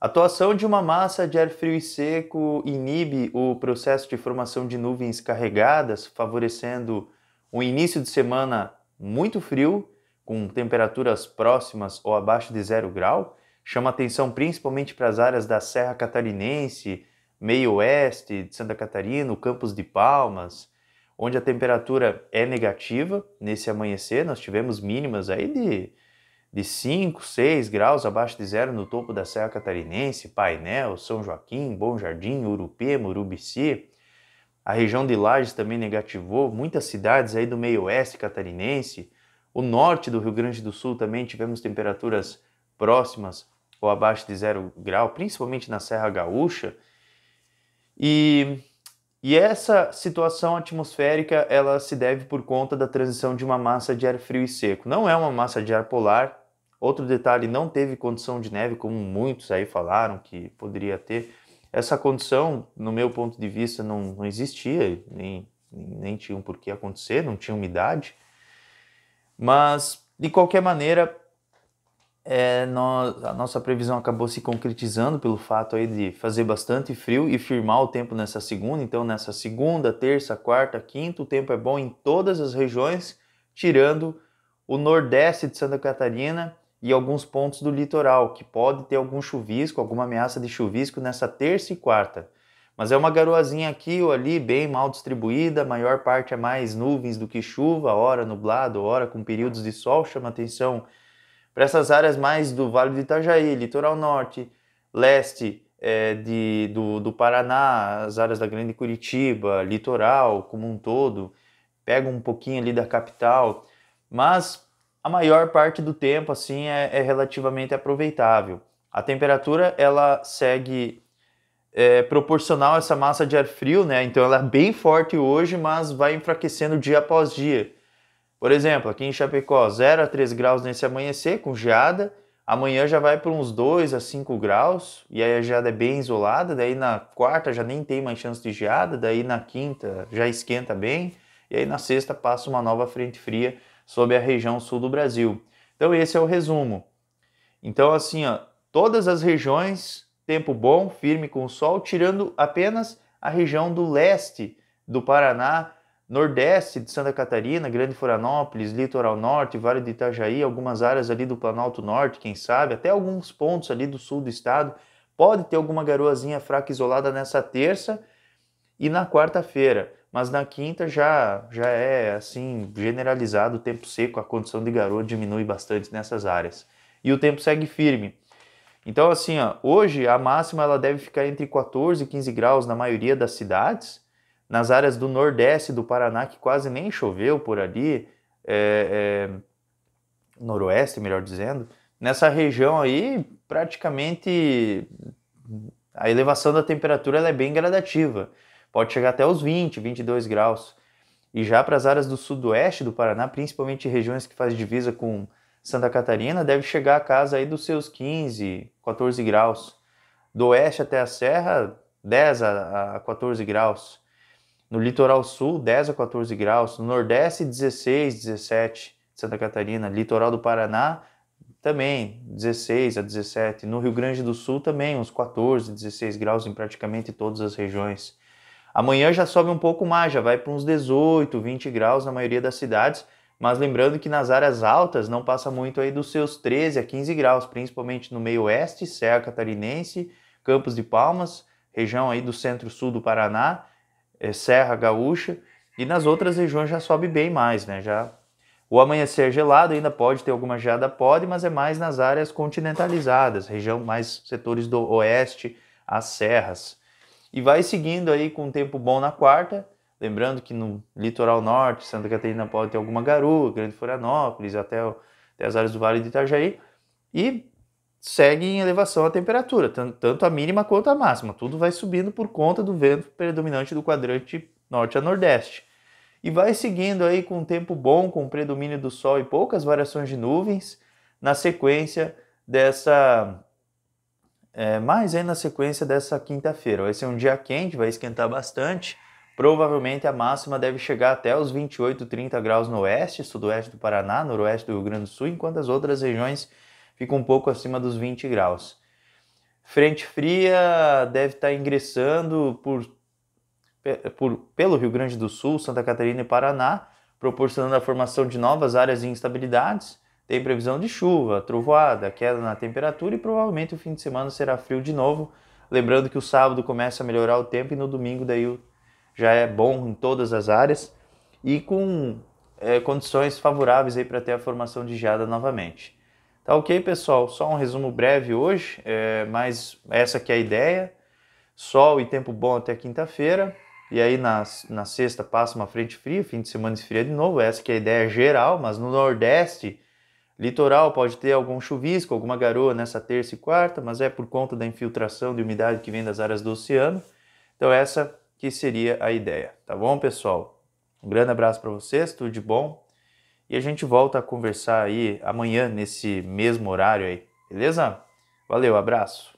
A atuação de uma massa de ar frio e seco inibe o processo de formação de nuvens carregadas, favorecendo um início de semana muito frio, com temperaturas próximas ou abaixo de zero grau. Chama atenção principalmente para as áreas da Serra Catarinense, meio oeste de Santa Catarina, o Campos de Palmas, onde a temperatura é negativa nesse amanhecer. Nós tivemos mínimas aí de de 5, 6 graus abaixo de zero no topo da Serra Catarinense, Painel, São Joaquim, Bom Jardim, Urupê, Murubici. A região de Lages também negativou, muitas cidades aí do meio oeste catarinense, o norte do Rio Grande do Sul também tivemos temperaturas próximas ou abaixo de zero grau, principalmente na Serra Gaúcha. E e essa situação atmosférica ela se deve por conta da transição de uma massa de ar frio e seco. Não é uma massa de ar polar. Outro detalhe, não teve condição de neve, como muitos aí falaram que poderia ter. Essa condição, no meu ponto de vista, não, não existia, nem, nem tinha um por que acontecer, não tinha umidade. Mas, de qualquer maneira, é, nós, a nossa previsão acabou se concretizando pelo fato aí de fazer bastante frio e firmar o tempo nessa segunda. Então, nessa segunda, terça, quarta, quinta, o tempo é bom em todas as regiões, tirando o nordeste de Santa Catarina e alguns pontos do litoral, que pode ter algum chuvisco, alguma ameaça de chuvisco nessa terça e quarta. Mas é uma garoazinha aqui ou ali, bem mal distribuída, a maior parte é mais nuvens do que chuva, hora nublado, hora com períodos de sol, chama atenção para essas áreas mais do Vale do Itajaí, litoral norte, leste é, de, do, do Paraná, as áreas da Grande Curitiba, litoral como um todo, pega um pouquinho ali da capital, mas a maior parte do tempo assim é, é relativamente aproveitável. A temperatura ela segue é, proporcional a essa massa de ar frio, né? Então ela é bem forte hoje, mas vai enfraquecendo dia após dia. Por exemplo, aqui em Chapecó, 0 a 3 graus nesse amanhecer, com geada. Amanhã já vai para uns 2 a 5 graus, e aí a geada é bem isolada. Daí na quarta já nem tem mais chance de geada, daí na quinta já esquenta bem, e aí na sexta passa uma nova frente fria sobre a região sul do Brasil. Então esse é o resumo. Então assim, ó, todas as regiões, tempo bom, firme com o sol, tirando apenas a região do leste do Paraná, Nordeste de Santa Catarina, Grande Florianópolis, Litoral Norte, Vale do Itajaí, algumas áreas ali do Planalto Norte, quem sabe, até alguns pontos ali do sul do estado, pode ter alguma garoazinha fraca isolada nessa terça e na quarta-feira, mas na quinta já já é assim generalizado o tempo seco, a condição de garoa diminui bastante nessas áreas. E o tempo segue firme. Então assim, ó, hoje a máxima ela deve ficar entre 14 e 15 graus na maioria das cidades nas áreas do Nordeste do Paraná, que quase nem choveu por ali, é, é, Noroeste, melhor dizendo, nessa região aí, praticamente a elevação da temperatura é bem gradativa. Pode chegar até os 20, 22 graus. E já para as áreas do sudoeste do Paraná, principalmente regiões que faz divisa com Santa Catarina, deve chegar a casa aí dos seus 15, 14 graus. Do oeste até a serra, 10 a, a 14 graus. No litoral sul, 10 a 14 graus. No nordeste, 16, 17. Santa Catarina, litoral do Paraná, também 16 a 17. No Rio Grande do Sul também uns 14, 16 graus em praticamente todas as regiões. Amanhã já sobe um pouco mais, já vai para uns 18, 20 graus na maioria das cidades, mas lembrando que nas áreas altas não passa muito aí dos seus 13 a 15 graus, principalmente no meio oeste, Serra Catarinense, Campos de Palmas, região aí do centro-sul do Paraná é, Serra Gaúcha, e nas outras regiões já sobe bem mais, né? Já o amanhecer gelado ainda pode ter alguma geada, pode, mas é mais nas áreas continentalizadas, região mais setores do oeste às serras. E vai seguindo aí com um tempo bom na quarta, lembrando que no litoral norte, Santa Catarina pode ter alguma garoa, Grande Florianópolis, até, até as áreas do Vale do Itajaí. E segue em elevação a temperatura, tanto a mínima quanto a máxima. Tudo vai subindo por conta do vento predominante do quadrante norte a nordeste. E vai seguindo aí com um tempo bom, com predomínio do sol e poucas variações de nuvens, na sequência dessa. É, mais ainda na sequência dessa quinta-feira. Vai ser um dia quente, vai esquentar bastante. Provavelmente a máxima deve chegar até os 28, 30 graus no oeste, sudoeste do Paraná, noroeste do Rio Grande do Sul, enquanto as outras regiões fica um pouco acima dos 20 graus. Frente fria deve estar tá ingressando por, por, pelo Rio Grande do Sul, Santa Catarina e Paraná, proporcionando a formação de novas áreas de instabilidades. Tem previsão de chuva, trovoada, queda na temperatura e provavelmente o fim de semana será frio de novo. Lembrando que o sábado começa a melhorar o tempo e no domingo daí já é bom em todas as áreas e com é, condições favoráveis aí para ter a formação de geada novamente. Tá ok, pessoal? Só um resumo breve hoje, é, mas essa que é a ideia. Sol e tempo bom até quinta-feira. E aí na, na sexta passa uma frente fria, fim de semana esfria de novo. Essa que é a ideia geral, mas no Nordeste, litoral, pode ter algum chuvisco, alguma garoa nessa terça e quarta, mas é por conta da infiltração de umidade que vem das áreas do oceano. Então essa que seria a ideia, tá bom, pessoal? Um grande abraço para vocês, tudo de bom. E a gente volta a conversar aí amanhã nesse mesmo horário aí, beleza? Valeu, abraço!